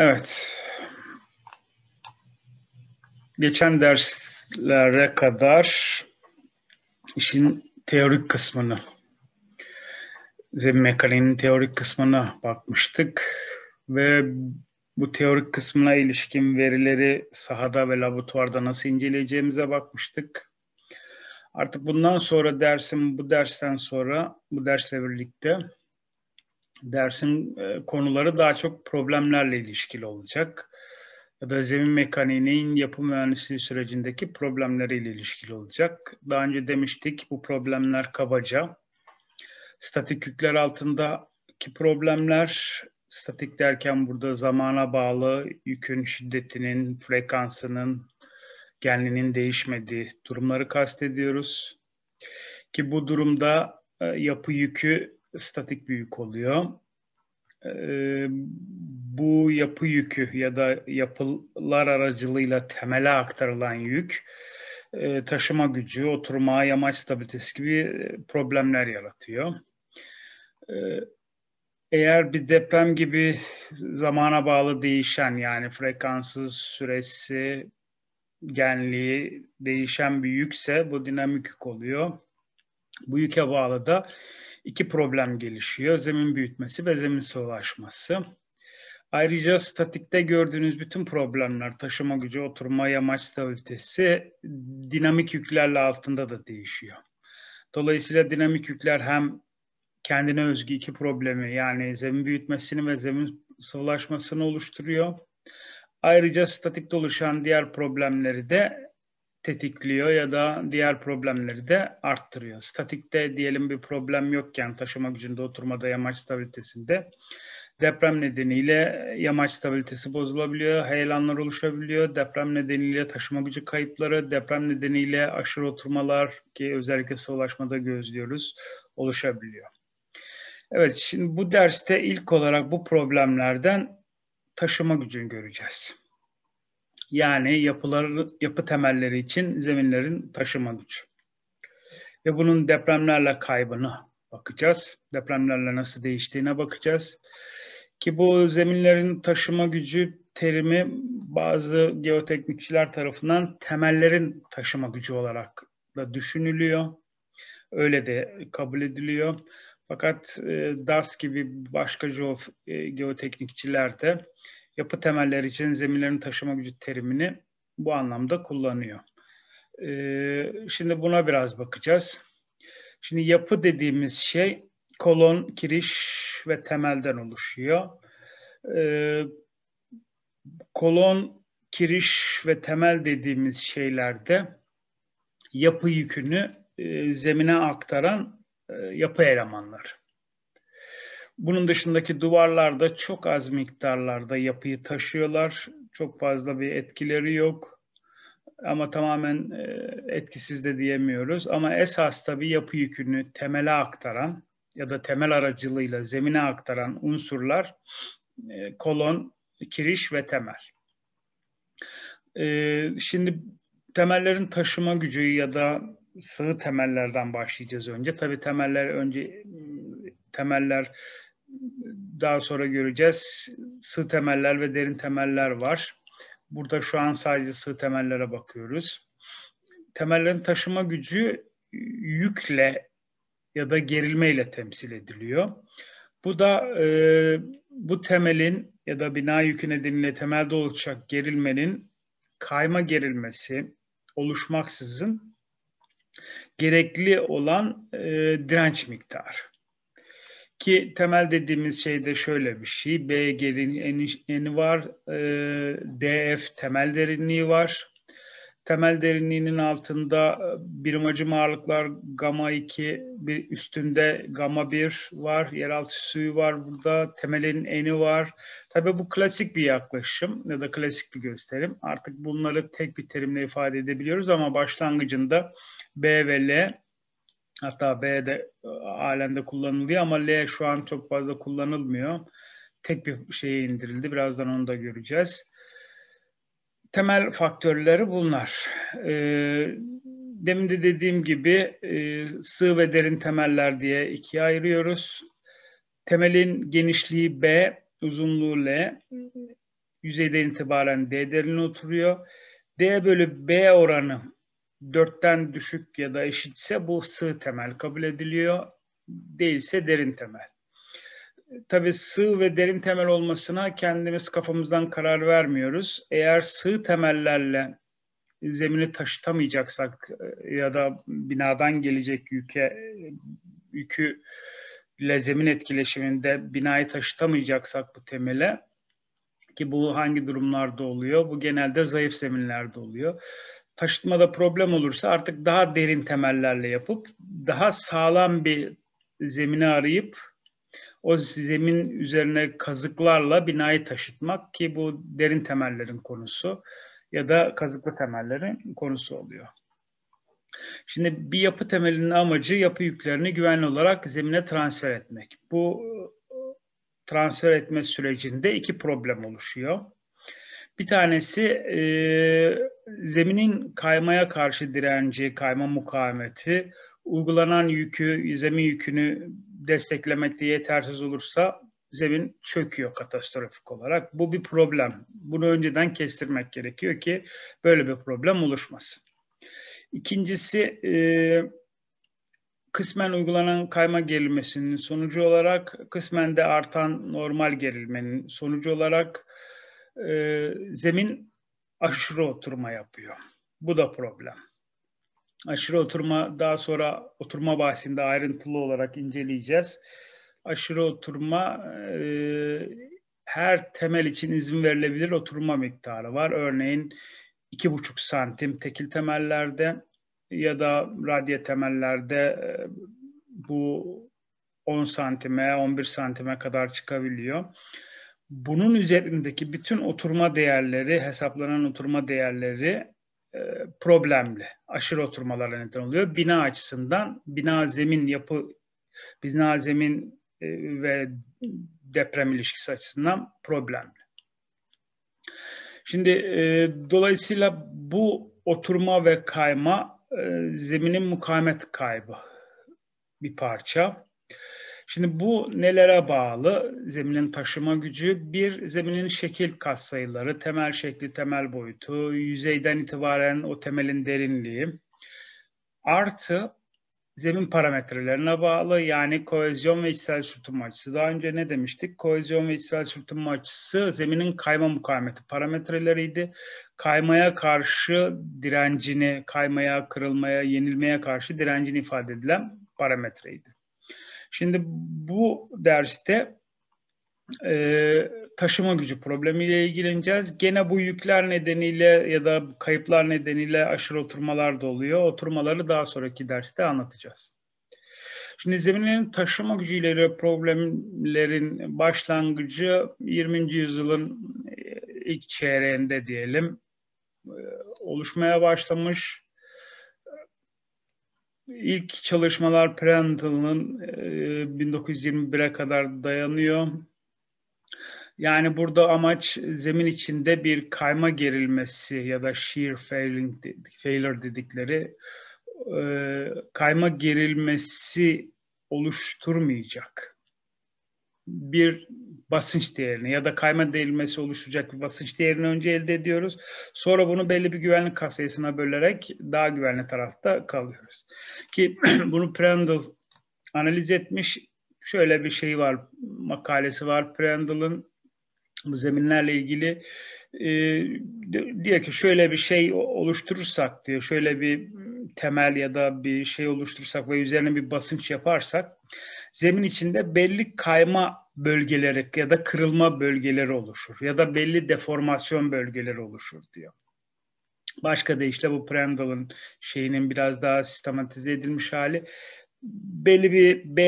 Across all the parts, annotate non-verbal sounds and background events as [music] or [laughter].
Evet. Geçen derslere kadar işin teorik kısmını, zemin mekaniğinin teorik kısmına bakmıştık ve bu teorik kısmına ilişkin verileri sahada ve laboratuvarda nasıl inceleyeceğimize bakmıştık. Artık bundan sonra dersim, bu dersten sonra, bu dersle birlikte dersin e, konuları daha çok problemlerle ilişkili olacak ya da zemin mekaniğinin yapı mühendisliği sürecindeki problemleriyle ilişkili olacak. Daha önce demiştik bu problemler kabaca statik yükler altındaki problemler statik derken burada zamana bağlı yükün şiddetinin, frekansının, genliğinin değişmediği durumları kastediyoruz. Ki bu durumda e, yapı yükü statik bir yük oluyor. Ee, bu yapı yükü ya da yapılar aracılığıyla temele aktarılan yük e, taşıma gücü, oturma, yamaç stabilitesi gibi problemler yaratıyor. Ee, eğer bir deprem gibi zamana bağlı değişen yani frekansı, süresi, genliği değişen bir yükse bu dinamik yük oluyor. Bu yüke bağlı da iki problem gelişiyor. Zemin büyütmesi ve zemin sıvılaşması. Ayrıca statikte gördüğünüz bütün problemler, taşıma gücü, oturma, yamaç stabilitesi dinamik yüklerle altında da değişiyor. Dolayısıyla dinamik yükler hem kendine özgü iki problemi yani zemin büyütmesini ve zemin sıvılaşmasını oluşturuyor. Ayrıca statikte oluşan diğer problemleri de tetikliyor ya da diğer problemleri de arttırıyor. Statikte diyelim bir problem yokken taşıma gücünde oturmada yamaç stabilitesinde deprem nedeniyle yamaç stabilitesi bozulabiliyor, heyelanlar oluşabiliyor. Deprem nedeniyle taşıma gücü kayıpları, deprem nedeniyle aşırı oturmalar ki özellikle sıvılaşmada gözlüyoruz oluşabiliyor. Evet şimdi bu derste ilk olarak bu problemlerden taşıma gücünü göreceğiz. Yani yapılar, yapı temelleri için zeminlerin taşıma gücü. Ve bunun depremlerle kaybını bakacağız. Depremlerle nasıl değiştiğine bakacağız. Ki bu zeminlerin taşıma gücü terimi bazı geoteknikçiler tarafından temellerin taşıma gücü olarak da düşünülüyor. Öyle de kabul ediliyor. Fakat e, DAS gibi başka geof, e, geoteknikçiler de yapı temelleri için zeminlerin taşıma gücü terimini bu anlamda kullanıyor. Ee, şimdi buna biraz bakacağız. Şimdi yapı dediğimiz şey kolon, kiriş ve temelden oluşuyor. Ee, kolon, kiriş ve temel dediğimiz şeylerde yapı yükünü e, zemine aktaran e, yapı elemanları. Bunun dışındaki duvarlarda çok az miktarlarda yapıyı taşıyorlar. Çok fazla bir etkileri yok. Ama tamamen e, etkisiz de diyemiyoruz. Ama esas tabi yapı yükünü temele aktaran ya da temel aracılığıyla zemine aktaran unsurlar e, kolon, kiriş ve temel. E, şimdi temellerin taşıma gücü ya da sığ temellerden başlayacağız önce. Tabi temeller önce temeller daha sonra göreceğiz. Sığ temeller ve derin temeller var. Burada şu an sadece sığ temellere bakıyoruz. Temellerin taşıma gücü yükle ya da gerilmeyle temsil ediliyor. Bu da e, bu temelin ya da bina yükü nedeniyle temelde oluşacak gerilmenin kayma gerilmesi oluşmaksızın gerekli olan e, direnç miktarı. Ki temel dediğimiz şey de şöyle bir şey. B eni var, e, DF temel derinliği var. Temel derinliğinin altında e, birimacım ağırlıklar gama 2, bir üstünde gama 1 var, yeraltı suyu var burada, temelin eni var. Tabii bu klasik bir yaklaşım ya da klasik bir gösterim. Artık bunları tek bir terimle ifade edebiliyoruz ama başlangıcında B ve L Hatta B de halen e, de kullanılıyor ama L şu an çok fazla kullanılmıyor. Tek bir şeye indirildi. Birazdan onu da göreceğiz. Temel faktörleri bunlar. Ee, demin de dediğim gibi e, sığ ve derin temeller diye ikiye ayırıyoruz. Temelin genişliği B, uzunluğu L. Yüzeyden itibaren D derine oturuyor. D bölü B oranı dörtten düşük ya da eşitse bu sığ temel kabul ediliyor. Değilse derin temel. Tabii sığ ve derin temel olmasına kendimiz kafamızdan karar vermiyoruz. Eğer sığ temellerle zemini taşıtamayacaksak e, ya da binadan gelecek yüke yükü ile zemin etkileşiminde binayı taşıtamayacaksak bu temele ki bu hangi durumlarda oluyor? Bu genelde zayıf zeminlerde oluyor taşıtmada problem olursa artık daha derin temellerle yapıp daha sağlam bir zemini arayıp o zemin üzerine kazıklarla binayı taşıtmak ki bu derin temellerin konusu ya da kazıklı temellerin konusu oluyor. Şimdi bir yapı temelinin amacı yapı yüklerini güvenli olarak zemine transfer etmek. Bu transfer etme sürecinde iki problem oluşuyor. Bir tanesi e, zeminin kaymaya karşı direnci, kayma mukavemeti, uygulanan yükü, zemin yükünü desteklemekte yetersiz olursa zemin çöküyor katastrofik olarak. Bu bir problem. Bunu önceden kestirmek gerekiyor ki böyle bir problem oluşmasın. İkincisi e, kısmen uygulanan kayma gerilmesinin sonucu olarak kısmen de artan normal gerilmenin sonucu olarak e, zemin aşırı oturma yapıyor. Bu da problem. Aşırı oturma daha sonra oturma bahsinde ayrıntılı olarak inceleyeceğiz. Aşırı oturma e, her temel için izin verilebilir oturma miktarı var. Örneğin 2,5 santim tekil temellerde ya da radye temellerde e, bu 10 santime, 11 santime kadar çıkabiliyor bunun üzerindeki bütün oturma değerleri, hesaplanan oturma değerleri e, problemli. Aşırı oturmalara neden oluyor. Bina açısından bina zemin yapı bina zemin e, ve deprem ilişkisi açısından problemli. Şimdi e, dolayısıyla bu oturma ve kayma e, zeminin mukavemet kaybı bir parça. Şimdi bu nelere bağlı? Zeminin taşıma gücü, bir zeminin şekil katsayıları, temel şekli, temel boyutu, yüzeyden itibaren o temelin derinliği, artı zemin parametrelerine bağlı yani kohezyon ve içsel sürtünme açısı. Daha önce ne demiştik? Kohezyon ve içsel sürtünme açısı zeminin kayma mukavemeti parametreleriydi. Kaymaya karşı direncini, kaymaya, kırılmaya, yenilmeye karşı direncini ifade edilen parametreydi. Şimdi bu derste e, taşıma gücü problemiyle ilgileneceğiz. Gene bu yükler nedeniyle ya da kayıplar nedeniyle aşırı oturmalar da oluyor. Oturmaları daha sonraki derste anlatacağız. Şimdi zeminin taşıma gücüyle problemlerin başlangıcı 20. yüzyılın e, ilk çeyreğinde diyelim e, oluşmaya başlamış. İlk çalışmalar Parental'ın e, 1921'e kadar dayanıyor. Yani burada amaç zemin içinde bir kayma gerilmesi ya da shear failing, failure dedikleri e, kayma gerilmesi oluşturmayacak. Bir basınç değerini ya da kayma değilmesi oluşturacak bir basınç değerini önce elde ediyoruz. Sonra bunu belli bir güvenlik kasayasına bölerek daha güvenli tarafta kalıyoruz. Ki [clears throat] bunu Prandtl analiz etmiş. Şöyle bir şey var, makalesi var Prandtl'ın bu zeminlerle ilgili e, diyor ki şöyle bir şey oluşturursak diyor, şöyle bir temel ya da bir şey oluşturursak ve üzerine bir basınç yaparsak zemin içinde belli kayma bölgeleri ya da kırılma bölgeleri oluşur ya da belli deformasyon bölgeleri oluşur diyor. Başka deyişle bu Prandtl'ın şeyinin biraz daha sistematize edilmiş hali belli bir B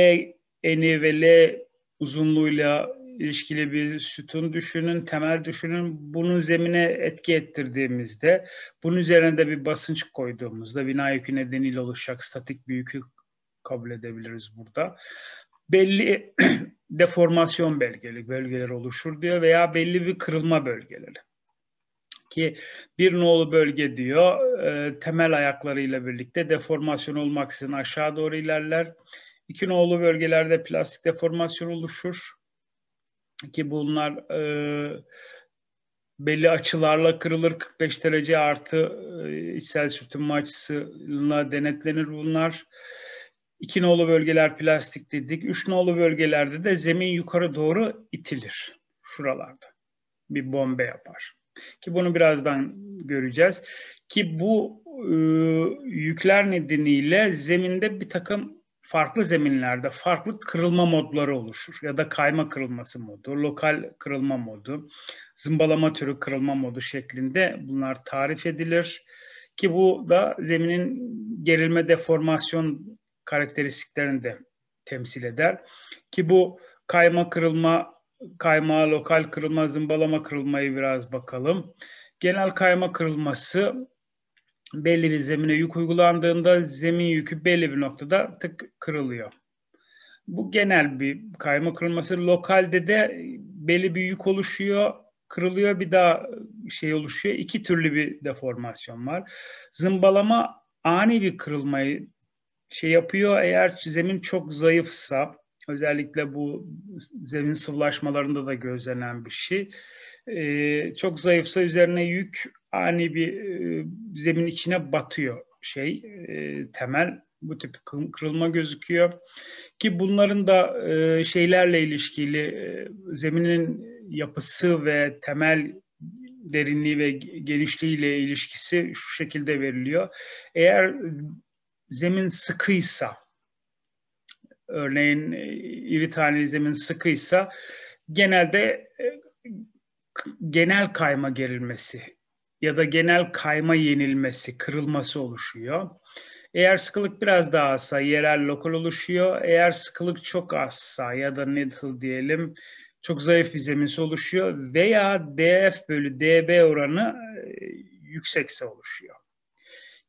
eni ve L uzunluğuyla ilişkili bir sütun düşünün, temel düşünün. Bunun zemine etki ettirdiğimizde, bunun üzerine de bir basınç koyduğumuzda bina yükü nedeniyle oluşacak statik bir yükü kabul edebiliriz burada belli [clears throat] deformasyon belgelik bölgeleri oluşur diyor veya belli bir kırılma bölgeleri. Ki bir nolu bölge diyor e, temel ayaklarıyla birlikte deformasyon olmaksızın aşağı doğru ilerler. İki nolu bölgelerde plastik deformasyon oluşur. Ki bunlar e, belli açılarla kırılır. 45 derece artı e, içsel sürtünme açısıyla denetlenir bunlar. Bunlar İki nolu bölgeler plastik dedik. Üç nolu bölgelerde de zemin yukarı doğru itilir. Şuralarda bir bombe yapar. Ki bunu birazdan göreceğiz. Ki bu e, yükler nedeniyle zeminde bir takım farklı zeminlerde farklı kırılma modları oluşur. Ya da kayma kırılması modu, lokal kırılma modu, zımbalama türü kırılma modu şeklinde bunlar tarif edilir. Ki bu da zeminin gerilme deformasyon karakteristiklerini de temsil eder. Ki bu kayma kırılma, kayma lokal kırılma, zımbalama kırılmayı biraz bakalım. Genel kayma kırılması belli bir zemine yük uygulandığında zemin yükü belli bir noktada tık kırılıyor. Bu genel bir kayma kırılması. Lokalde de belli bir yük oluşuyor, kırılıyor bir daha şey oluşuyor. İki türlü bir deformasyon var. Zımbalama ani bir kırılmayı şey yapıyor. Eğer zemin çok zayıfsa özellikle bu zemin sıvılaşmalarında da gözlenen bir şey. Ee, çok zayıfsa üzerine yük ani bir e, zemin içine batıyor şey e, temel bu tip kırılma gözüküyor ki bunların da e, şeylerle ilişkili e, zeminin yapısı ve temel derinliği ve genişliği ile ilişkisi şu şekilde veriliyor. Eğer zemin sıkıysa, örneğin e, iri taneli zemin sıkıysa genelde e, genel kayma gerilmesi ya da genel kayma yenilmesi, kırılması oluşuyor. Eğer sıkılık biraz daha azsa yerel lokal oluşuyor. Eğer sıkılık çok azsa ya da needle diyelim çok zayıf bir zeminsi oluşuyor veya DF bölü DB oranı e, yüksekse oluşuyor.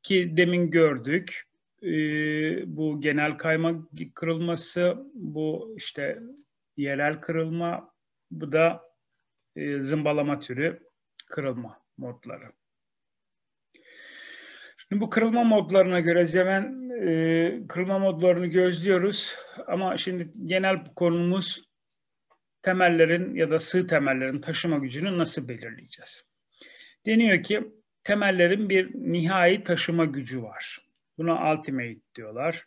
Ki demin gördük ee, bu genel kayma kırılması, bu işte yerel kırılma, bu da e, zımbalama türü kırılma modları. Şimdi bu kırılma modlarına göre zemen e, kırılma modlarını gözlüyoruz ama şimdi genel konumuz temellerin ya da sığ temellerin taşıma gücünü nasıl belirleyeceğiz? Deniyor ki temellerin bir nihai taşıma gücü var. Buna ultimate diyorlar.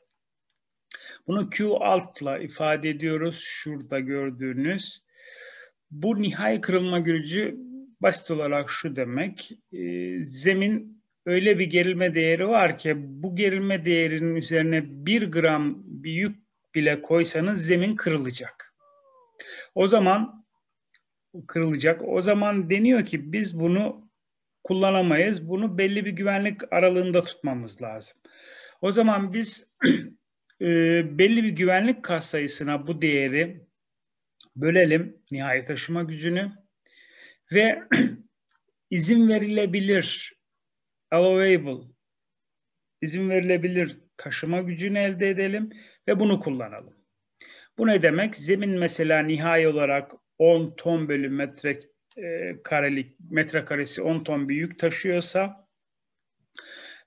Bunu Q altla ifade ediyoruz. Şurada gördüğünüz. Bu nihai kırılma gücü basit olarak şu demek. E, zemin öyle bir gerilme değeri var ki bu gerilme değerinin üzerine bir gram bir yük bile koysanız zemin kırılacak. O zaman kırılacak. O zaman deniyor ki biz bunu kullanamayız. Bunu belli bir güvenlik aralığında tutmamız lazım. O zaman biz [clears throat] e, belli bir güvenlik kas sayısına bu değeri bölelim nihai taşıma gücünü ve [clears throat] izin verilebilir allowable izin verilebilir taşıma gücünü elde edelim ve bunu kullanalım. Bu ne demek? Zemin mesela nihai olarak 10 ton bölü metre e, karelik metrekaresi 10 ton bir yük taşıyorsa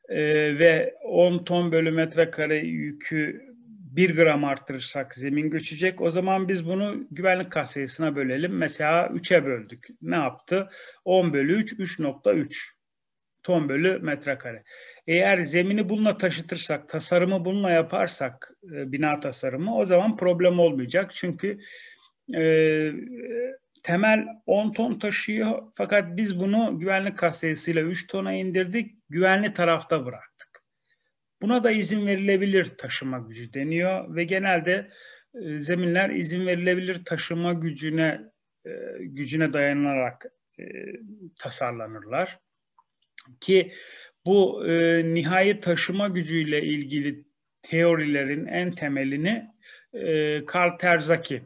e, ve 10 ton bölü metrekare yükü 1 gram artırırsak zemin göçecek. O zaman biz bunu güvenlik kasayasına bölelim. Mesela 3'e böldük. Ne yaptı? 10 bölü 3, 3.3 ton bölü metrekare. Eğer zemini bununla taşıtırsak, tasarımı bununla yaparsak, e, bina tasarımı o zaman problem olmayacak. Çünkü e, temel 10 ton taşıyor fakat biz bunu güvenlik kasesiyle 3 tona indirdik, güvenli tarafta bıraktık. Buna da izin verilebilir taşıma gücü deniyor ve genelde e, zeminler izin verilebilir taşıma gücüne e, gücüne dayanarak e, tasarlanırlar ki bu e, nihai taşıma gücüyle ilgili teorilerin en temelini e, Karl Terzaki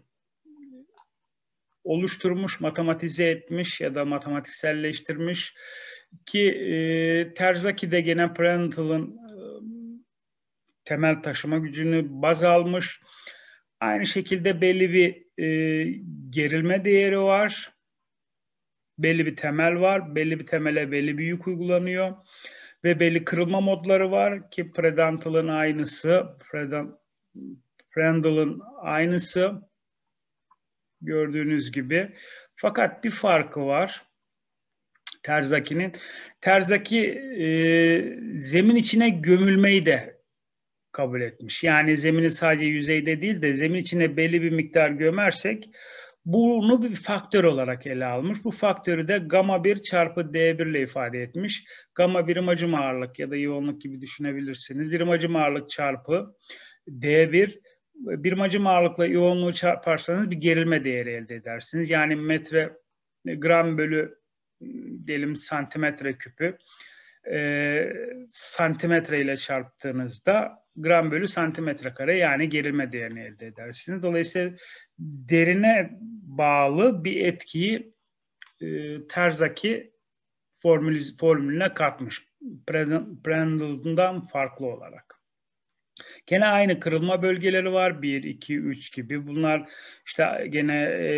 oluşturmuş, matematize etmiş ya da matematikselleştirmiş ki e, de gene Prandtl'ın e, temel taşıma gücünü baz almış. Aynı şekilde belli bir e, gerilme değeri var. Belli bir temel var. Belli bir temele belli bir yük uygulanıyor. Ve belli kırılma modları var ki Prandtl'ın aynısı. Prandtl'ın aynısı gördüğünüz gibi. Fakat bir farkı var Terzaki'nin. Terzaki e, zemin içine gömülmeyi de kabul etmiş. Yani zemini sadece yüzeyde değil de zemin içine belli bir miktar gömersek bunu bir faktör olarak ele almış. Bu faktörü de gamma 1 çarpı D1 ile ifade etmiş. Gamma birim hacim ağırlık ya da yoğunluk gibi düşünebilirsiniz. Birim hacim ağırlık çarpı D1 bir macim ağırlıkla yoğunluğu çarparsanız bir gerilme değeri elde edersiniz. Yani metre e, gram bölü e, diyelim santimetre küpü e, santimetre ile çarptığınızda gram bölü santimetre kare yani gerilme değerini elde edersiniz. Dolayısıyla derine bağlı bir etkiyi e, terzaki formülüne katmış. Prendle'dan farklı olarak. Gene aynı kırılma bölgeleri var. 1, 2, 3 gibi. Bunlar işte gene e,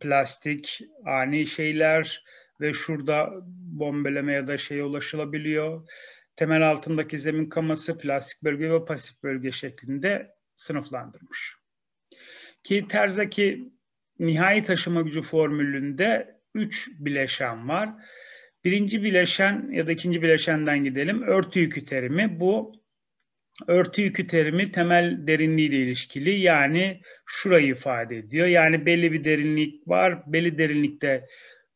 plastik, ani şeyler ve şurada bombeleme ya da şeye ulaşılabiliyor. Temel altındaki zemin kaması, plastik bölge ve pasif bölge şeklinde sınıflandırmış. Ki Terzaki nihai taşıma gücü formülünde 3 bileşen var. Birinci bileşen ya da ikinci bileşenden gidelim. Örtü yükü terimi. Bu örtü yükü terimi temel derinliği ile ilişkili. Yani şurayı ifade ediyor. Yani belli bir derinlik var. Belli derinlikte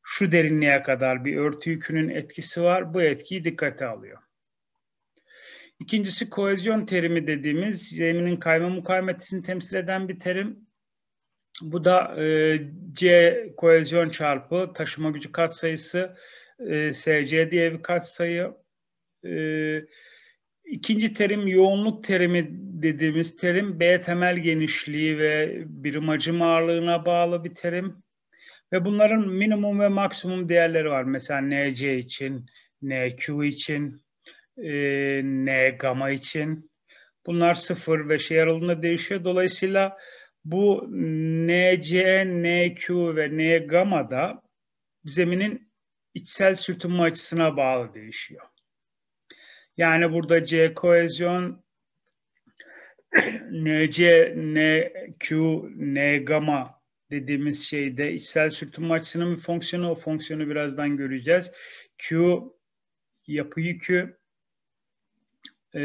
şu derinliğe kadar bir örtü yükünün etkisi var. Bu etkiyi dikkate alıyor. İkincisi koezyon terimi dediğimiz zeminin kayma mukavemetini temsil eden bir terim. Bu da e, C koezyon çarpı taşıma gücü katsayısı, e, SC diye bir katsayı. sayı e, İkinci terim yoğunluk terimi dediğimiz terim B temel genişliği ve birim hacim ağırlığına bağlı bir terim. Ve bunların minimum ve maksimum değerleri var. Mesela NC için, NQ için, e, N gamma için. Bunlar sıfır ve şey aralığında değişiyor. Dolayısıyla bu NC, NQ ve N gamma da zeminin içsel sürtünme açısına bağlı değişiyor. Yani burada C kohezyon [clears throat] NC, NQ, N gamma dediğimiz şeyde içsel sürtünme açısının bir fonksiyonu. O fonksiyonu birazdan göreceğiz. Q yapı yükü e,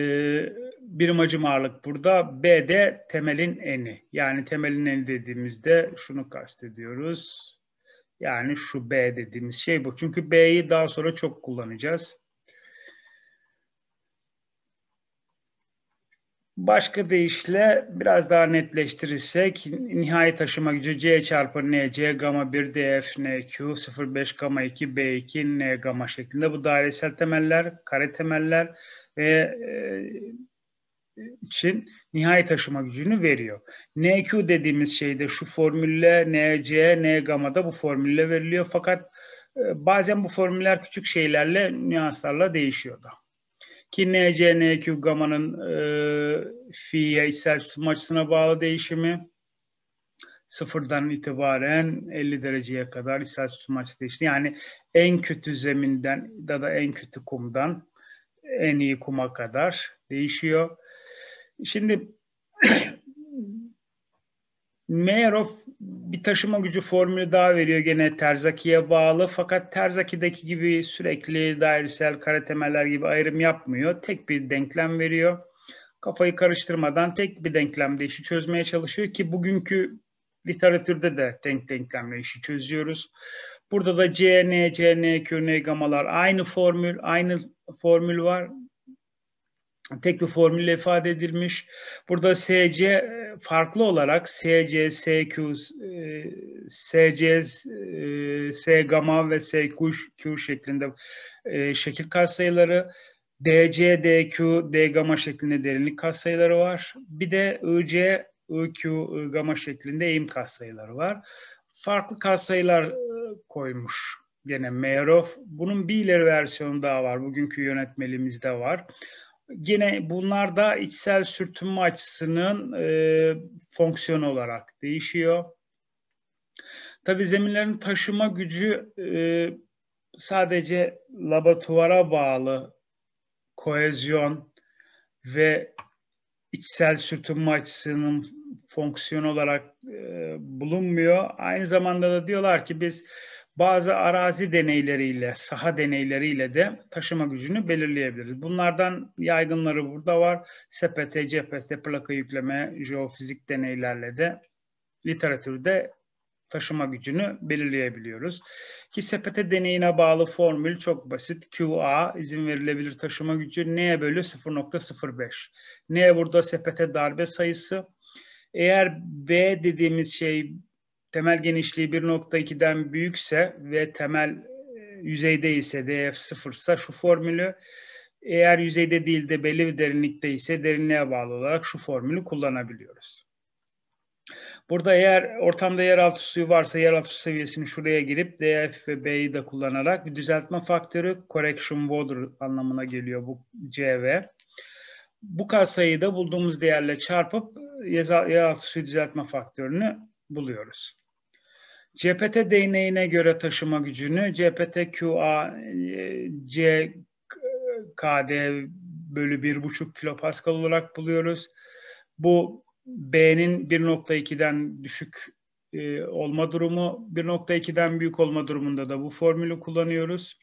birim hacim ağırlık burada. B de temelin eni. Yani temelin eni dediğimizde şunu kastediyoruz. Yani şu B dediğimiz şey bu. Çünkü B'yi daha sonra çok kullanacağız. Başka deyişle biraz daha netleştirirsek nihai taşıma gücü C çarpı n NC gamma 1 DF n NQ 05 gama 2 B2 N gamma şeklinde bu dairesel temeller, kare temeller ve e, için nihai taşıma gücünü veriyor. NQ dediğimiz şeyde şu formülle NC, N gamma da bu formülle veriliyor fakat e, bazen bu formüller küçük şeylerle nüanslarla değişiyor da. Ki NCNQ gamanın e, fiiyeysel açısına bağlı değişimi sıfırdan itibaren 50 dereceye kadar içsel tutum açısı değişti. Yani en kötü zeminden ya da en kötü kumdan en iyi kuma kadar değişiyor. Şimdi Mayor bir taşıma gücü formülü daha veriyor gene Terzaki'ye bağlı. Fakat Terzaki'deki gibi sürekli dairesel kare gibi ayrım yapmıyor. Tek bir denklem veriyor. Kafayı karıştırmadan tek bir denklemde işi çözmeye çalışıyor ki bugünkü literatürde de denk denklemle işi çözüyoruz. Burada da CN, CN, QN gamalar aynı formül, aynı formül var tek bir formülle ifade edilmiş. Burada SC e, farklı olarak SC, SQ, SC, S e, e, gama ve SQ şeklinde şekil katsayıları DC, DQ, D gama şeklinde derinlik katsayıları var. Bir de IC, IQ, I gama şeklinde eğim katsayıları var. Farklı katsayılar koymuş gene Meyerhoff. Bunun bir ileri versiyonu daha var. Bugünkü yönetmeliğimizde var. Yine bunlar da içsel sürtünme açısının e, fonksiyon olarak değişiyor. Tabi zeminlerin taşıma gücü e, sadece laboratuvara bağlı koezyon ve içsel sürtünme açısının fonksiyonu olarak e, bulunmuyor. Aynı zamanda da diyorlar ki biz bazı arazi deneyleriyle, saha deneyleriyle de taşıma gücünü belirleyebiliriz. Bunlardan yaygınları burada var. SPT, CPT, plaka yükleme, jeofizik deneylerle de literatürde taşıma gücünü belirleyebiliyoruz. Ki SPT deneyine bağlı formül çok basit. QA izin verilebilir taşıma gücü N'ye bölü 0.05. N burada SPT darbe sayısı. Eğer B dediğimiz şey temel genişliği 1.2'den büyükse ve temel e, yüzeyde ise DF sıfırsa şu formülü eğer yüzeyde değil de belli bir derinlikte ise derinliğe bağlı olarak şu formülü kullanabiliyoruz. Burada eğer ortamda yeraltı suyu varsa yeraltı seviyesini şuraya girip DF ve B'yi de kullanarak bir düzeltme faktörü correction water anlamına geliyor bu CV. Bu katsayıyı da bulduğumuz değerle çarpıp e, yeraltı suyu düzeltme faktörünü buluyoruz. CPT değneğine göre taşıma gücünü CPT-QA e, CKD bölü 1,5 kilopascal olarak buluyoruz. Bu B'nin 1.2'den düşük e, olma durumu, 1.2'den büyük olma durumunda da bu formülü kullanıyoruz.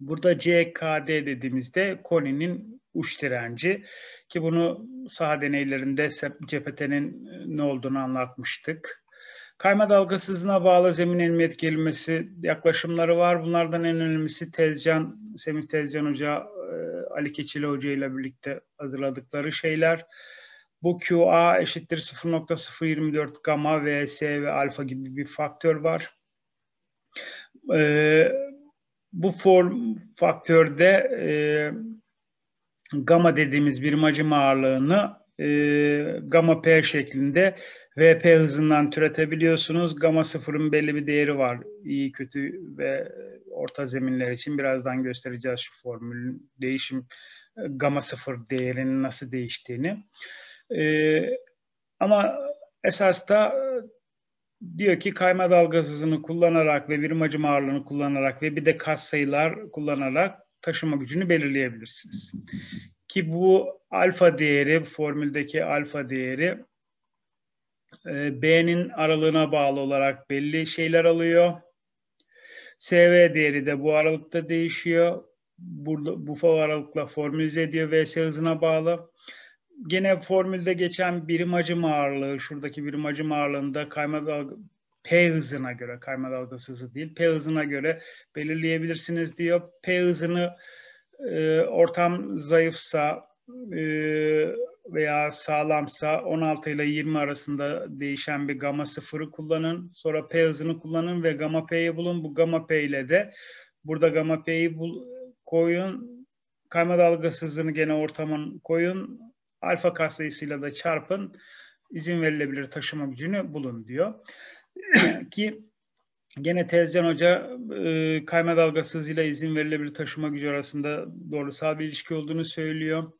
Burada CKD dediğimizde koninin uç direnci ki bunu saha deneylerinde CPT'nin ne olduğunu anlatmıştık. Kayma dalgasızlığına bağlı zemin elmi etkilenmesi yaklaşımları var. Bunlardan en önemlisi Tezcan, Semih Tezcan Hoca, e, Ali Keçili Hoca ile birlikte hazırladıkları şeyler. Bu QA eşittir 0.024 gamma, VS ve alfa gibi bir faktör var. E, bu form faktörde e, gamma dediğimiz bir macim ağırlığını gamma P şeklinde VP hızından türetebiliyorsunuz. Gama sıfırın belli bir değeri var. İyi, kötü ve orta zeminler için birazdan göstereceğiz şu formülün değişim gama sıfır değerinin nasıl değiştiğini. Ee, ama esas da e, diyor ki kayma dalgası hızını kullanarak ve birim hacim ağırlığını kullanarak ve bir de kas sayılar kullanarak taşıma gücünü belirleyebilirsiniz. Ki bu alfa değeri, formüldeki alfa değeri ee, B'nin aralığına bağlı olarak belli şeyler alıyor. SV değeri de bu aralıkta değişiyor. Burada, bu aralıkla formülize ediyor VS hızına bağlı. Gene formülde geçen birim hacim ağırlığı, şuradaki birim hacim ağırlığında kayma dalga, P hızına göre, kayma dalgası hızı değil, P hızına göre belirleyebilirsiniz diyor. P hızını e, ortam zayıfsa, e, veya sağlamsa 16 ile 20 arasında değişen bir gamma sıfırı kullanın. Sonra P hızını kullanın ve gamma P'yi bulun. Bu gamma P ile de burada gamma P'yi bul, koyun. Kayma dalgası hızını gene ortamın koyun. Alfa katsayısıyla da çarpın. İzin verilebilir taşıma gücünü bulun diyor. [clears throat] Ki Gene Tezcan Hoca e, kayma dalgası hızıyla izin verilebilir taşıma gücü arasında doğrusal bir ilişki olduğunu söylüyor.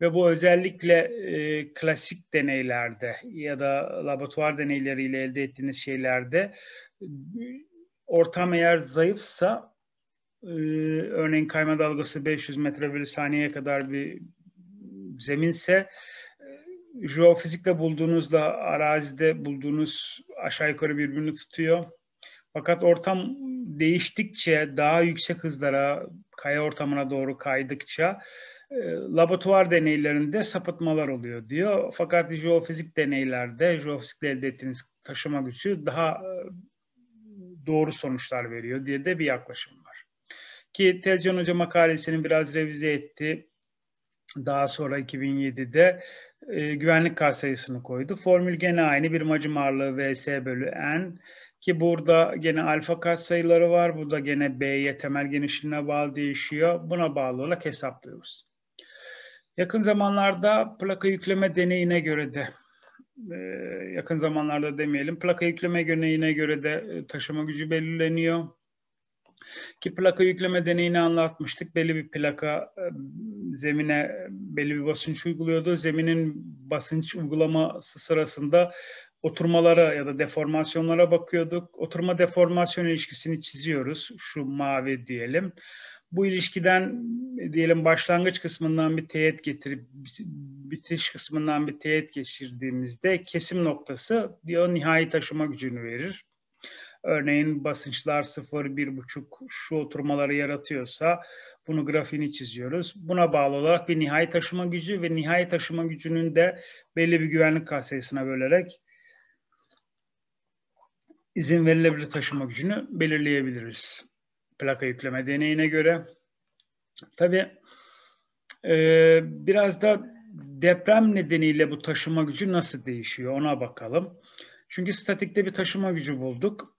Ve bu özellikle e, klasik deneylerde ya da laboratuvar deneyleriyle elde ettiğiniz şeylerde ortam eğer zayıfsa e, örneğin kayma dalgası 500 metre bölü saniyeye kadar bir zeminse e, jeofizikle bulduğunuzda arazide bulduğunuz aşağı yukarı birbirini tutuyor. Fakat ortam değiştikçe daha yüksek hızlara, kaya ortamına doğru kaydıkça e, laboratuvar deneylerinde sapıtmalar oluyor diyor. Fakat jeofizik deneylerde jeofizikle elde ettiğiniz taşıma gücü daha e, doğru sonuçlar veriyor diye de bir yaklaşım var. Ki Tezcan Hoca makalesini biraz revize etti. Daha sonra 2007'de e, güvenlik katsayısını koydu. Formül gene aynı bir macim ağırlığı vs bölü n ki burada gene alfa kat sayıları var. Burada gene B'ye temel genişliğine bağlı değişiyor. Buna bağlı olarak hesaplıyoruz. Yakın zamanlarda plaka yükleme deneyine göre de e, yakın zamanlarda demeyelim. Plaka yükleme deneyine göre de e, taşıma gücü belirleniyor. Ki plaka yükleme deneyini anlatmıştık. Belli bir plaka e, zemine belli bir basınç uyguluyordu. Zeminin basınç uygulaması sırasında oturmalara ya da deformasyonlara bakıyorduk. Oturma deformasyon ilişkisini çiziyoruz şu mavi diyelim. Bu ilişkiden diyelim başlangıç kısmından bir teğet getirip bitiş kısmından bir teğet geçirdiğimizde kesim noktası diyor nihai taşıma gücünü verir. Örneğin basınçlar 0, buçuk şu oturmaları yaratıyorsa bunu grafiğini çiziyoruz. Buna bağlı olarak bir nihai taşıma gücü ve nihai taşıma gücünün de belli bir güvenlik kasesine bölerek izin verilebilir taşıma gücünü belirleyebiliriz. Plaka yükleme deneyine göre. Tabii e, biraz da deprem nedeniyle bu taşıma gücü nasıl değişiyor ona bakalım. Çünkü statikte bir taşıma gücü bulduk.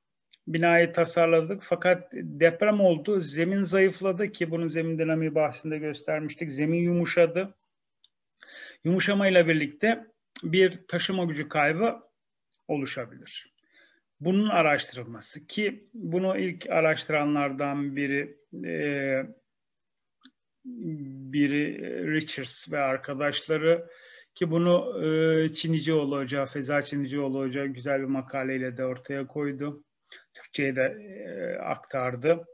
Binayı tasarladık fakat deprem oldu. Zemin zayıfladı ki bunun zemin dinamiği bahsinde göstermiştik. Zemin yumuşadı. Yumuşamayla birlikte bir taşıma gücü kaybı oluşabilir bunun araştırılması ki bunu ilk araştıranlardan biri e, biri Richards ve arkadaşları ki bunu e, Çinicioğlu Hoca, Feza Çinicioğlu Hoca güzel bir makaleyle de ortaya koydu. Türkçe'ye de e, aktardı.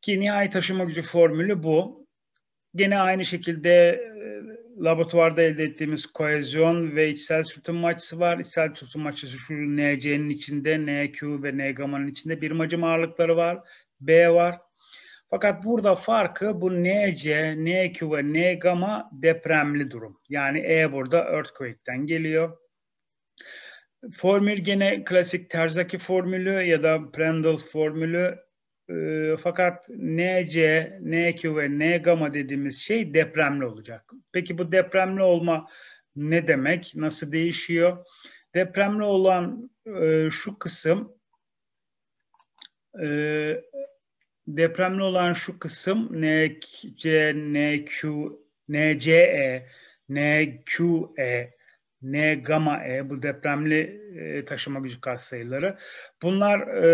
Ki nihai taşıma gücü formülü bu. Gene aynı şekilde laboratuvarda elde ettiğimiz kohezyon ve içsel sürtünme açısı var. İçsel sürtünme açısı şu NC'nin içinde, NQ ve N gamanın içinde bir hacim ağırlıkları var. B var. Fakat burada farkı bu NC, NQ ve N gama depremli durum. Yani E burada earthquake'ten geliyor. Formül gene klasik Terzaki formülü ya da Prandtl formülü ee, fakat NC, NQ ve N gamma dediğimiz şey depremli olacak. Peki bu depremli olma ne demek? Nasıl değişiyor? Depremli olan e, şu kısım e, depremli olan şu kısım NC, NQ, NCE, NQE N gamma E bu depremli e, taşıma gücü katsayıları. Bunlar e, e,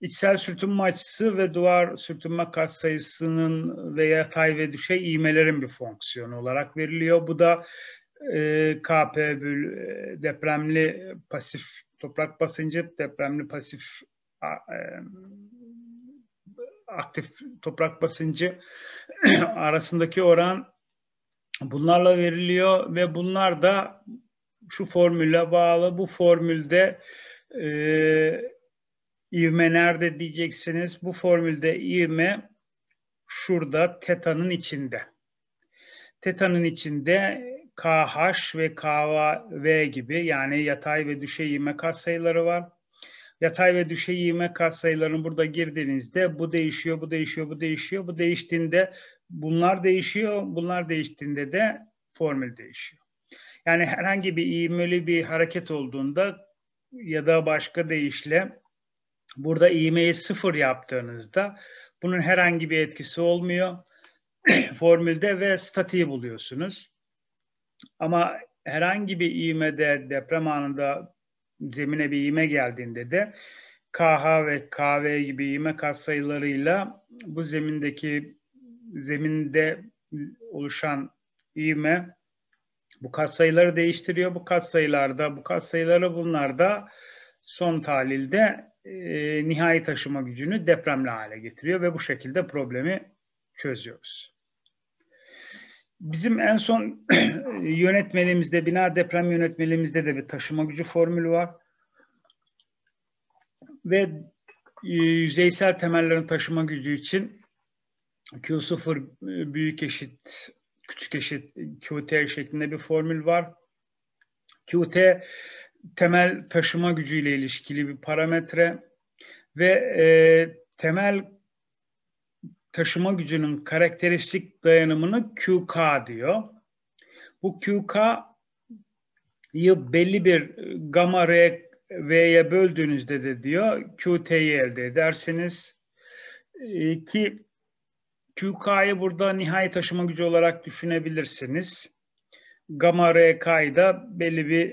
içsel sürtünme açısı ve duvar sürtünme katsayısının ve yatay ve düşey iğmelerin bir fonksiyonu olarak veriliyor. Bu da e, KP bölü e, depremli pasif toprak basıncı depremli pasif e, aktif toprak basıncı [clears throat] arasındaki oran Bunlarla veriliyor ve bunlar da şu formüle bağlı. Bu formülde e, ivme nerede diyeceksiniz. Bu formülde ivme şurada tetanın içinde. Tetanın içinde KH ve KV gibi yani yatay ve düşey ivme katsayıları var. Yatay ve düşey ivme katsayılarını burada girdiğinizde bu değişiyor, bu değişiyor, bu değişiyor. Bu değiştiğinde bunlar değişiyor. Bunlar değiştiğinde de formül değişiyor. Yani herhangi bir iğmeli bir hareket olduğunda ya da başka deyişle burada iğmeyi sıfır yaptığınızda bunun herhangi bir etkisi olmuyor [clears throat] formülde ve statiği buluyorsunuz. Ama herhangi bir iğmede deprem anında zemine bir iğme geldiğinde de KH ve KV gibi iğme katsayılarıyla bu zemindeki zeminde oluşan ivme bu katsayıları değiştiriyor. Bu katsayılarda, bu katsayıları bunlarda son tahlilde e, nihai taşıma gücünü depremli hale getiriyor ve bu şekilde problemi çözüyoruz. Bizim en son [clears throat] yönetmeliğimizde, bina deprem yönetmeliğimizde de bir taşıma gücü formülü var. Ve e, yüzeysel temellerin taşıma gücü için Q0 e, büyük eşit küçük eşit QT şeklinde bir formül var. QT temel taşıma gücüyle ilişkili bir parametre ve e, temel taşıma gücünün karakteristik dayanımını QK diyor. Bu QK yı belli bir e, gamma R V'ye böldüğünüzde de diyor QT'yi elde edersiniz. E, ki QK'yı burada nihai taşıma gücü olarak düşünebilirsiniz. Gamma RK'yı da belli bir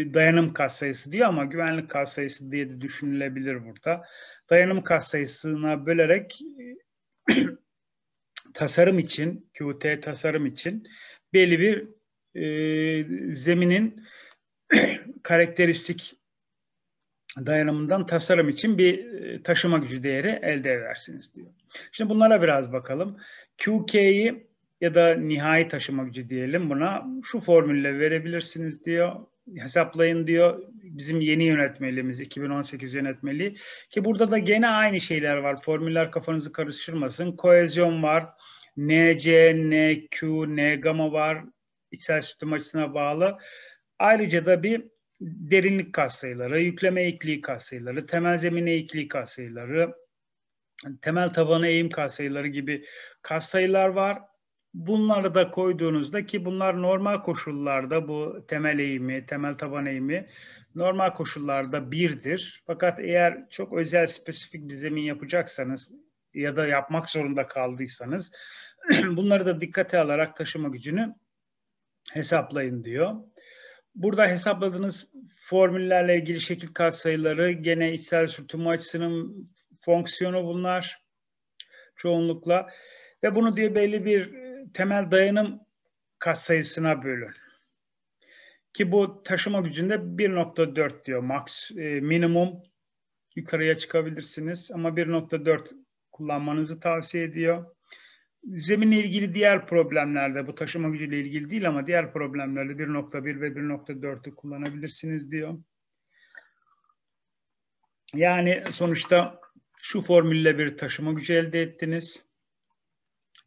e, dayanım katsayısı diyor ama güvenlik katsayısı diye de düşünülebilir burada. Dayanım katsayısına bölerek e, [clears throat] tasarım için, QT tasarım için belli bir e, zeminin [clears throat] karakteristik dayanımından tasarım için bir e, taşıma gücü değeri elde edersiniz diyor. Şimdi bunlara biraz bakalım. QK'yi ya da nihai taşıma gücü diyelim buna şu formülle verebilirsiniz diyor. Hesaplayın diyor bizim yeni yönetmeliğimiz 2018 yönetmeliği ki burada da gene aynı şeyler var. Formüller kafanızı karıştırmasın. Koezyon var. NC, NQ, N gamma var. İçsel sütun açısına bağlı. Ayrıca da bir derinlik katsayıları, yükleme eğikliği katsayıları, temel zemin eğikliği katsayıları, temel tabanı eğim katsayıları gibi katsayılar var. Bunları da koyduğunuzda ki bunlar normal koşullarda bu temel eğimi, temel taban eğimi normal koşullarda birdir. Fakat eğer çok özel spesifik bir zemin yapacaksanız ya da yapmak zorunda kaldıysanız [clears throat] bunları da dikkate alarak taşıma gücünü hesaplayın diyor. Burada hesapladığınız formüllerle ilgili şekil katsayıları, gene içsel sürtünme açısının fonksiyonu bunlar çoğunlukla. Ve bunu diye belli bir e, temel dayanım katsayısına bölün. Ki bu taşıma gücünde 1.4 diyor max e, minimum yukarıya çıkabilirsiniz ama 1.4 kullanmanızı tavsiye ediyor zeminle ilgili diğer problemlerde bu taşıma gücüyle ilgili değil ama diğer problemlerde 1.1 ve 1.4'ü kullanabilirsiniz diyor. Yani sonuçta şu formülle bir taşıma gücü elde ettiniz.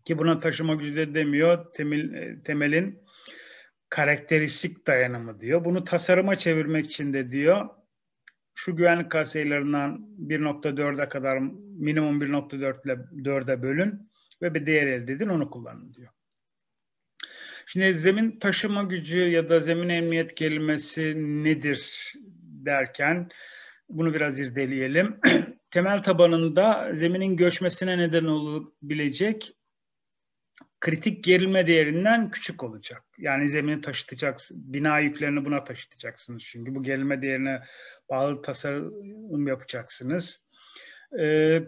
Ki buna taşıma gücü de demiyor. Temel, e, temelin karakteristik dayanımı diyor. Bunu tasarıma çevirmek için de diyor. Şu güvenlik kaseylerinden 1.4'e kadar minimum 1.4 ile 4'e bölün ve bir değer elde edin onu kullanın diyor. Şimdi zemin taşıma gücü ya da zemin emniyet kelimesi nedir derken bunu biraz irdeleyelim. [clears throat] Temel tabanında zeminin göçmesine neden olabilecek kritik gerilme değerinden küçük olacak. Yani zemini taşıtacaksın, bina yüklerini buna taşıtacaksınız çünkü bu gerilme değerine bağlı tasarım yapacaksınız. Ee,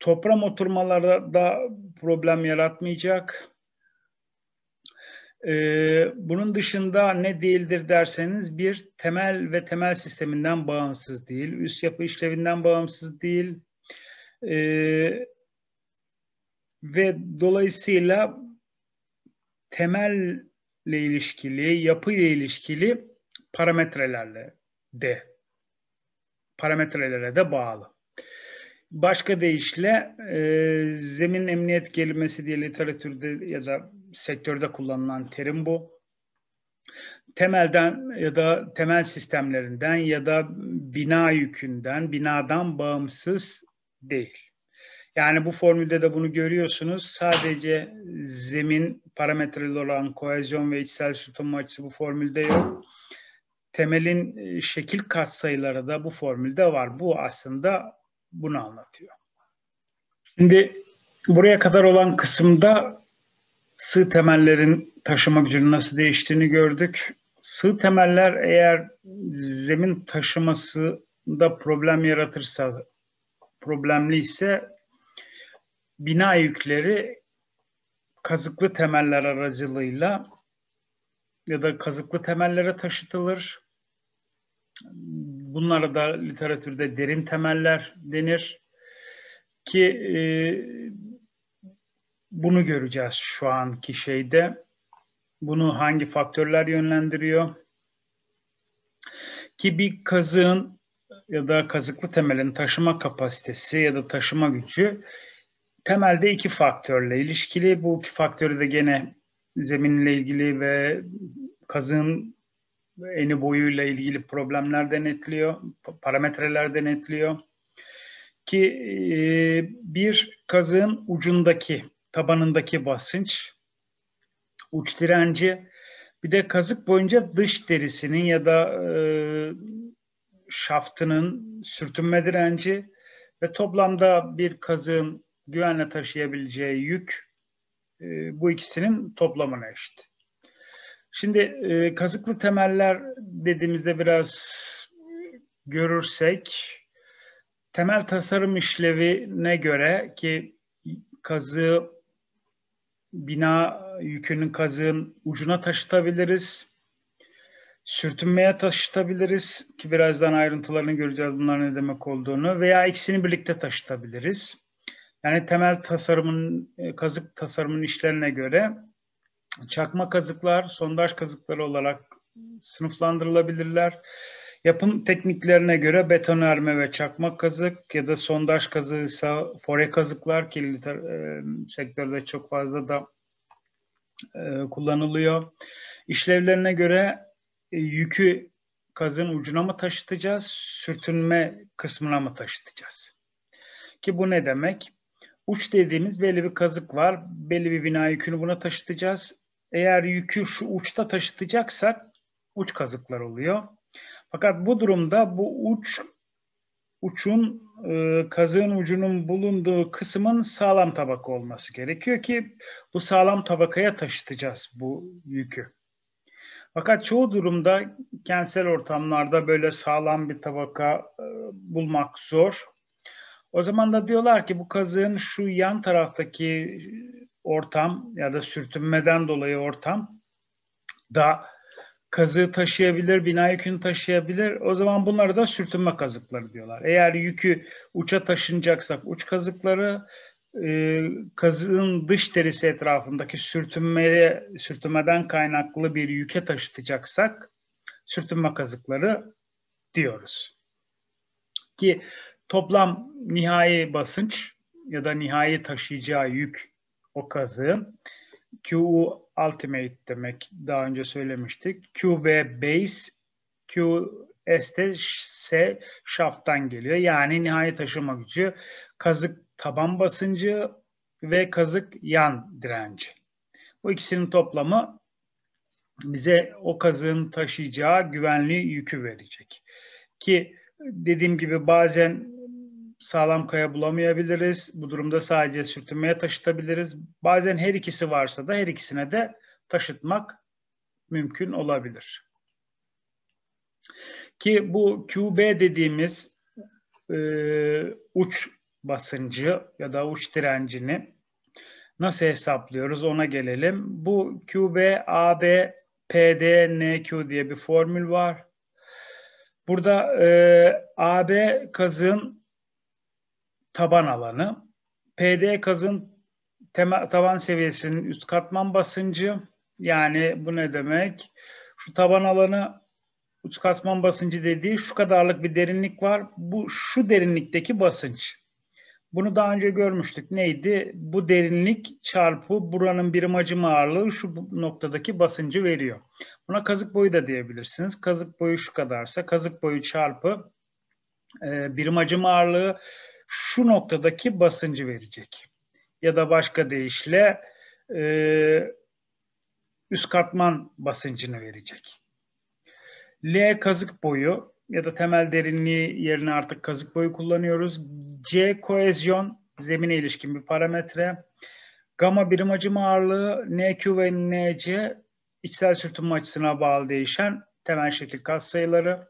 Toprağım oturmalarda problem yaratmayacak. Ee, bunun dışında ne değildir derseniz bir temel ve temel sisteminden bağımsız değil, üst yapı işlevinden bağımsız değil ee, ve dolayısıyla temelle ilişkili, yapı ile ilişkili parametrelerle de parametrelere de bağlı. Başka deyişle e, zemin emniyet kelimesi diye literatürde ya da sektörde kullanılan terim bu. Temelden ya da temel sistemlerinden ya da bina yükünden, binadan bağımsız değil. Yani bu formülde de bunu görüyorsunuz. Sadece zemin parametreli olan koalizyon ve içsel tutunma açısı bu formülde yok. Temelin e, şekil katsayıları da bu formülde var. Bu aslında bunu anlatıyor. Şimdi buraya kadar olan kısımda sığ temellerin taşıma gücünün nasıl değiştiğini gördük. Sığ temeller eğer zemin taşımasında problem yaratırsa, problemli ise bina yükleri kazıklı temeller aracılığıyla ya da kazıklı temellere taşıtılır. Bunlara da literatürde derin temeller denir ki e, bunu göreceğiz şu anki şeyde. Bunu hangi faktörler yönlendiriyor? Ki bir kazığın ya da kazıklı temelin taşıma kapasitesi ya da taşıma gücü temelde iki faktörle ilişkili. Bu iki faktörü de gene zeminle ilgili ve kazığın eni boyuyla ilgili problemler denetliyor, parametreler denetliyor. Ki e, bir kazığın ucundaki, tabanındaki basınç, uç direnci, bir de kazık boyunca dış derisinin ya da e, şaftının sürtünme direnci ve toplamda bir kazığın güvenle taşıyabileceği yük e, bu ikisinin toplamına eşit. Şimdi e, kazıklı temeller dediğimizde biraz görürsek temel tasarım işlevine göre ki kazı bina yükünün kazığın ucuna taşıtabiliriz. Sürtünmeye taşıtabiliriz ki birazdan ayrıntılarını göreceğiz bunların ne demek olduğunu veya ikisini birlikte taşıtabiliriz. Yani temel tasarımın, e, kazık tasarımın işlerine göre Çakma kazıklar, sondaj kazıkları olarak sınıflandırılabilirler. Yapım tekniklerine göre betonerme ve çakma kazık ya da sondaj kazığı ise fore kazıklar ki liter, e, sektörde çok fazla da e, kullanılıyor. İşlevlerine göre e, yükü kazın ucuna mı taşıtacağız, sürtünme kısmına mı taşıtacağız? Ki bu ne demek? Uç dediğimiz belli bir kazık var. Belli bir bina yükünü buna taşıtacağız. Eğer yükü şu uçta taşıtacaksa uç kazıklar oluyor. Fakat bu durumda bu uç uçun e, kazığın ucunun bulunduğu kısmın sağlam tabaka olması gerekiyor ki bu sağlam tabakaya taşıtacağız bu yükü. Fakat çoğu durumda kentsel ortamlarda böyle sağlam bir tabaka e, bulmak zor. O zaman da diyorlar ki bu kazığın şu yan taraftaki ortam ya da sürtünmeden dolayı ortam da kazığı taşıyabilir, bina yükünü taşıyabilir. O zaman bunları da sürtünme kazıkları diyorlar. Eğer yükü uça taşınacaksak uç kazıkları, e, kazığın dış derisi etrafındaki sürtünmeye, sürtünmeden kaynaklı bir yüke taşıtacaksak sürtünme kazıkları diyoruz. Ki toplam nihai basınç ya da nihai taşıyacağı yük o kazı. Q ultimate demek daha önce söylemiştik. QB base, QS de S shaft'tan geliyor. Yani nihai taşıma gücü, kazık taban basıncı ve kazık yan direnci. Bu ikisinin toplamı bize o kazığın taşıyacağı güvenli yükü verecek. Ki dediğim gibi bazen sağlam kaya bulamayabiliriz. Bu durumda sadece sürtünmeye taşıtabiliriz. Bazen her ikisi varsa da her ikisine de taşıtmak mümkün olabilir. Ki bu QB dediğimiz e, uç basıncı ya da uç direncini nasıl hesaplıyoruz ona gelelim. Bu QB, AB, PD, NQ diye bir formül var. Burada e, AB kazın taban alanı. PD kazın tema, taban seviyesinin üst katman basıncı. Yani bu ne demek? Şu taban alanı üst katman basıncı dediği şu kadarlık bir derinlik var. Bu şu derinlikteki basınç. Bunu daha önce görmüştük. Neydi? Bu derinlik çarpı buranın birim hacim ağırlığı şu noktadaki basıncı veriyor. Buna kazık boyu da diyebilirsiniz. Kazık boyu şu kadarsa kazık boyu çarpı e, birim hacim ağırlığı şu noktadaki basıncı verecek. Ya da başka deyişle e, üst katman basıncını verecek. L kazık boyu ya da temel derinliği yerine artık kazık boyu kullanıyoruz. C koezyon zemine ilişkin bir parametre. Gamma birim hacim ağırlığı NQ ve NC içsel sürtünme açısına bağlı değişen temel şekil katsayıları.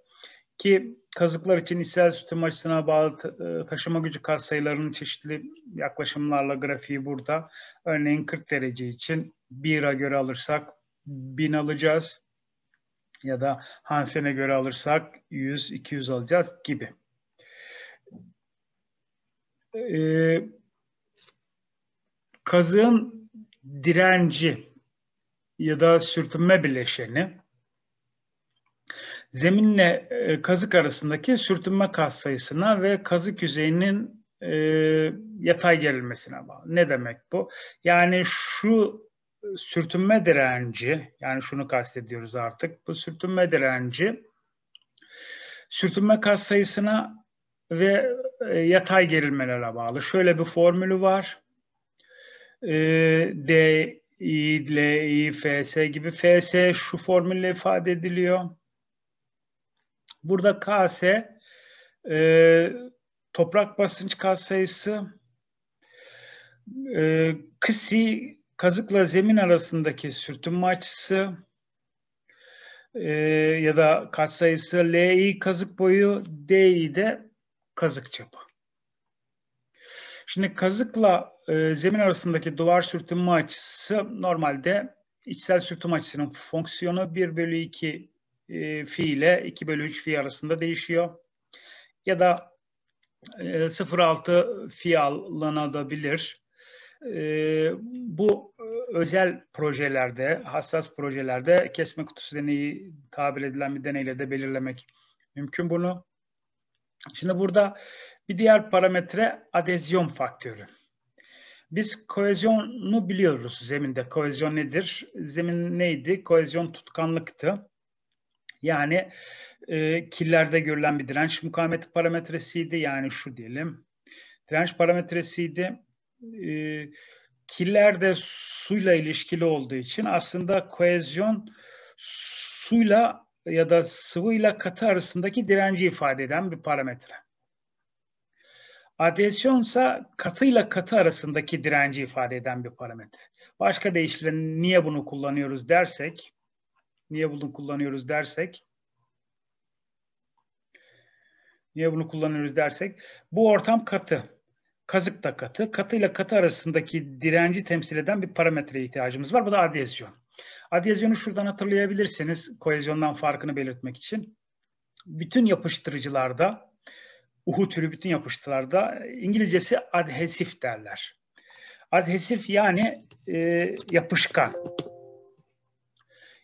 Ki kazıklar için içsel sütun açısına bağlı e, taşıma gücü kas sayılarının çeşitli yaklaşımlarla grafiği burada. Örneğin 40 derece için 1'a göre alırsak 1000 alacağız ya da Hansen'e göre alırsak 100-200 alacağız gibi. Ee, kazığın direnci ya da sürtünme bileşeni zeminle e, kazık arasındaki sürtünme kas sayısına ve kazık yüzeyinin e, yatay gerilmesine bağlı. Ne demek bu? Yani şu e, sürtünme direnci, yani şunu kastediyoruz artık, bu sürtünme direnci sürtünme kas sayısına ve e, yatay gerilmelere bağlı. Şöyle bir formülü var. E, D, I, L, I, F, S gibi. F, S şu formülle ifade ediliyor. Burada KS e, toprak basınç kat sayısı e, kısi kazıkla zemin arasındaki sürtünme açısı e, ya da katsayısı LI kazık boyu DI de kazık çapı. Şimdi kazıkla e, zemin arasındaki duvar sürtünme açısı normalde içsel sürtünme açısının fonksiyonu 1 bölü 2 e, fi ile 2 bölü 3 fi arasında değişiyor. Ya da 0.6 e, fi alınabilir. E, bu özel projelerde, hassas projelerde kesme kutusu deneyi tabir edilen bir deneyle de belirlemek mümkün bunu. Şimdi burada bir diğer parametre adezyon faktörü. Biz koezyonu biliyoruz zeminde. Koezyon nedir? Zemin neydi? Koezyon tutkanlıktı. Yani e, killerde görülen bir direnç mukavemeti parametresiydi. Yani şu diyelim. Direnç parametresiydi. E, killer suyla ilişkili olduğu için aslında koezyon suyla ya da sıvıyla katı arasındaki direnci ifade eden bir parametre. Adhezyon ise katıyla katı arasındaki direnci ifade eden bir parametre. Başka deyişle niye bunu kullanıyoruz dersek, niye bunu kullanıyoruz dersek niye bunu kullanıyoruz dersek bu ortam katı. Kazık da katı. Katı ile katı arasındaki direnci temsil eden bir parametreye ihtiyacımız var. Bu da adiyezyon. Adiyezyonu şuradan hatırlayabilirsiniz koalizyondan farkını belirtmek için. Bütün yapıştırıcılarda, uhu türü bütün yapıştırılarda İngilizcesi adhesif derler. Adhesif yani e, yapışkan.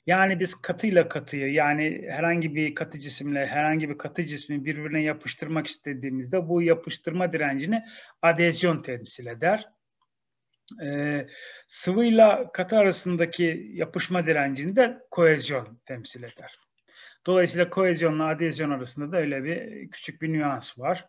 Yani biz katıyla katıyı yani herhangi bir katı cisimle herhangi bir katı cismi birbirine yapıştırmak istediğimizde bu yapıştırma direncini adezyon temsil eder. Ee, sıvıyla katı arasındaki yapışma direncini de koezyon temsil eder. Dolayısıyla koezyonla adezyon arasında da öyle bir küçük bir nüans var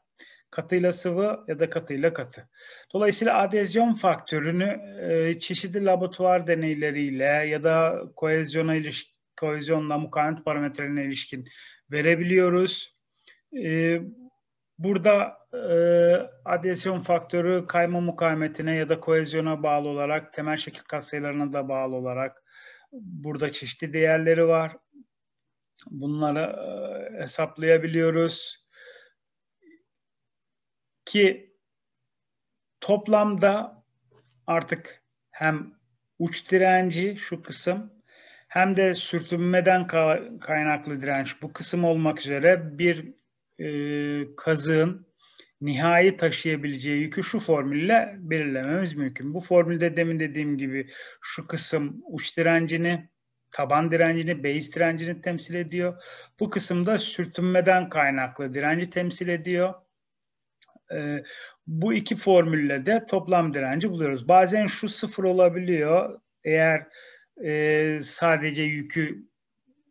katıyla sıvı ya da katıyla katı. Dolayısıyla adezyon faktörünü e, çeşitli laboratuvar deneyleriyle ya da koezyona ilişkin, koezyonla mukavemet parametrelerine ilişkin verebiliyoruz. E, burada e, adezyon faktörü kayma mukavemetine ya da koezyona bağlı olarak temel şekil katsayılarına da bağlı olarak burada çeşitli değerleri var. Bunları e, hesaplayabiliyoruz ki toplamda artık hem uç direnci şu kısım hem de sürtünmeden kaynaklı direnç bu kısım olmak üzere bir e, kazığın nihai taşıyabileceği yükü şu formülle belirlememiz mümkün. Bu formülde demin dediğim gibi şu kısım uç direncini, taban direncini, base direncini temsil ediyor. Bu kısımda sürtünmeden kaynaklı direnci temsil ediyor. E, bu iki formülle de toplam direnci buluyoruz. Bazen şu sıfır olabiliyor eğer e, sadece yükü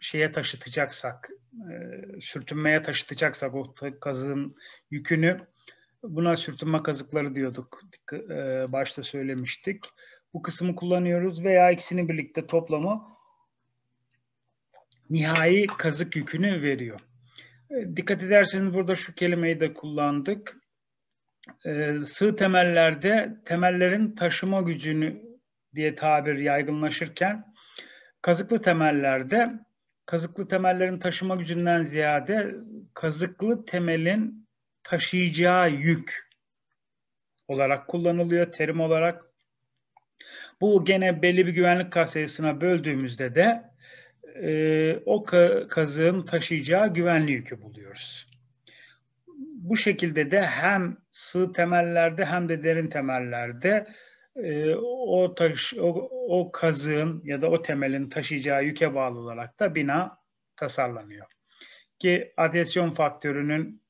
şeye taşıtacaksak, e, sürtünmeye taşıtacaksak o kazığın yükünü buna sürtünme kazıkları diyorduk. E, başta söylemiştik. Bu kısmı kullanıyoruz veya ikisini birlikte toplamı nihai kazık yükünü veriyor. E, dikkat ederseniz burada şu kelimeyi de kullandık e, sığ temellerde temellerin taşıma gücünü diye tabir yaygınlaşırken kazıklı temellerde kazıklı temellerin taşıma gücünden ziyade kazıklı temelin taşıyacağı yük olarak kullanılıyor terim olarak. Bu gene belli bir güvenlik kasesine böldüğümüzde de e, o kazığın taşıyacağı güvenli yükü buluyoruz bu şekilde de hem sığ temellerde hem de derin temellerde e, o taş o, o kazığın ya da o temelin taşıyacağı yüke bağlı olarak da bina tasarlanıyor. Ki adhesyon faktörünün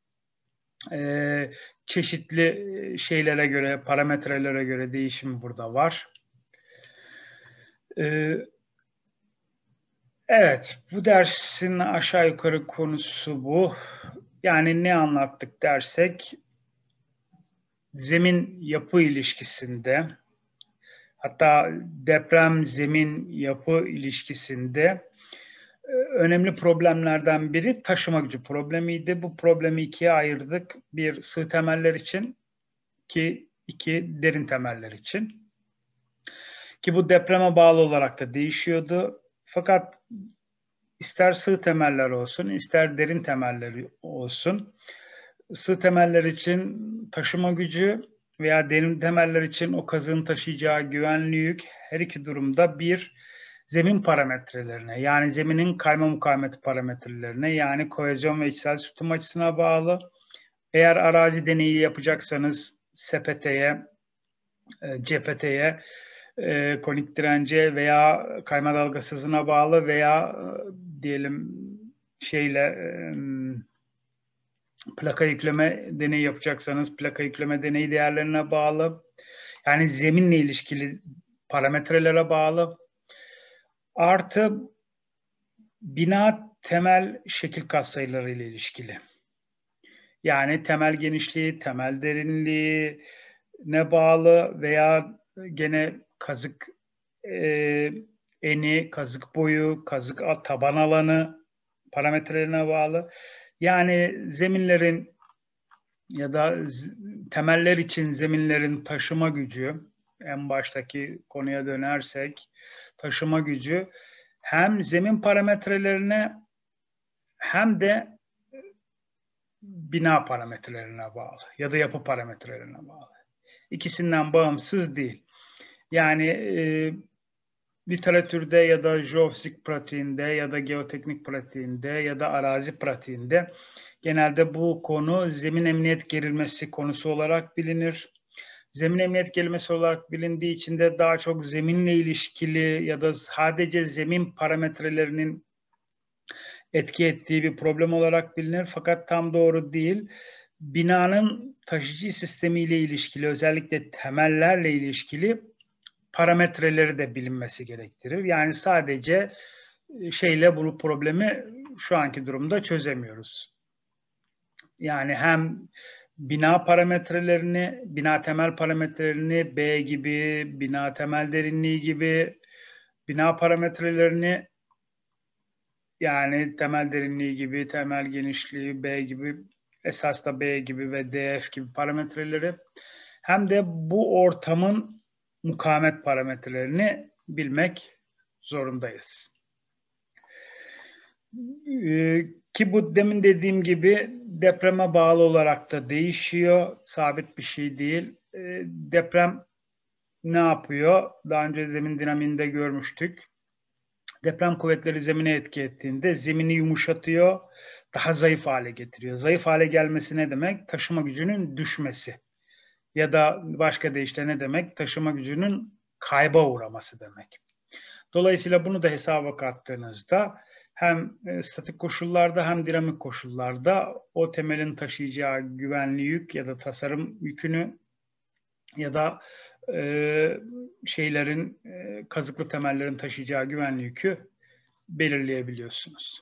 e, çeşitli e, şeylere göre, parametrelere göre değişim burada var. E, evet, bu dersin aşağı yukarı konusu bu. Yani ne anlattık dersek zemin yapı ilişkisinde hatta deprem zemin yapı ilişkisinde e, önemli problemlerden biri taşıma gücü problemiydi. Bu problemi ikiye ayırdık. Bir sığ temeller için ki iki derin temeller için. Ki bu depreme bağlı olarak da değişiyordu. Fakat ister sığ temeller olsun, ister derin temelleri olsun. Sığ temeller için taşıma gücü veya derin temeller için o kazığın taşıyacağı güvenli her iki durumda bir zemin parametrelerine yani zeminin kayma mukavemeti parametrelerine yani kohezyon ve içsel sütun açısına bağlı. Eğer arazi deneyi yapacaksanız sepeteye, e, cepeteye, e, konik dirence veya kayma dalgasızına bağlı veya e, diyelim şeyle plaka yükleme deneyi yapacaksanız plaka yükleme deneyi değerlerine bağlı. Yani zeminle ilişkili parametrelere bağlı. Artı bina temel şekil katsayıları ile ilişkili. Yani temel genişliği, temel derinliği ne bağlı veya gene kazık e, eni, kazık boyu, kazık taban alanı parametrelerine bağlı. Yani zeminlerin ya da temeller için zeminlerin taşıma gücü, en baştaki konuya dönersek taşıma gücü hem zemin parametrelerine hem de bina parametrelerine bağlı ya da yapı parametrelerine bağlı. İkisinden bağımsız değil. Yani e, literatürde ya da jeofizik pratiğinde ya da geoteknik pratiğinde ya da arazi pratiğinde genelde bu konu zemin emniyet gerilmesi konusu olarak bilinir. Zemin emniyet gerilmesi olarak bilindiği için de daha çok zeminle ilişkili ya da sadece zemin parametrelerinin etki ettiği bir problem olarak bilinir. Fakat tam doğru değil. Binanın taşıcı sistemiyle ilişkili, özellikle temellerle ilişkili parametreleri de bilinmesi gerektirir. Yani sadece e, şeyle bu problemi şu anki durumda çözemiyoruz. Yani hem bina parametrelerini, bina temel parametrelerini B gibi, bina temel derinliği gibi, bina parametrelerini yani temel derinliği gibi, temel genişliği B gibi, esas da B gibi ve DF gibi parametreleri hem de bu ortamın mukamet parametrelerini bilmek zorundayız. Ee, ki bu demin dediğim gibi depreme bağlı olarak da değişiyor. Sabit bir şey değil. Ee, deprem ne yapıyor? Daha önce zemin dinamiğinde görmüştük. Deprem kuvvetleri zemine etki ettiğinde zemini yumuşatıyor, daha zayıf hale getiriyor. Zayıf hale gelmesi ne demek? Taşıma gücünün düşmesi ya da başka deyişle ne demek? Taşıma gücünün kayba uğraması demek. Dolayısıyla bunu da hesaba kattığınızda hem e, statik koşullarda hem dinamik koşullarda o temelin taşıyacağı güvenli yük ya da tasarım yükünü ya da e, şeylerin e, kazıklı temellerin taşıyacağı güvenli yükü belirleyebiliyorsunuz.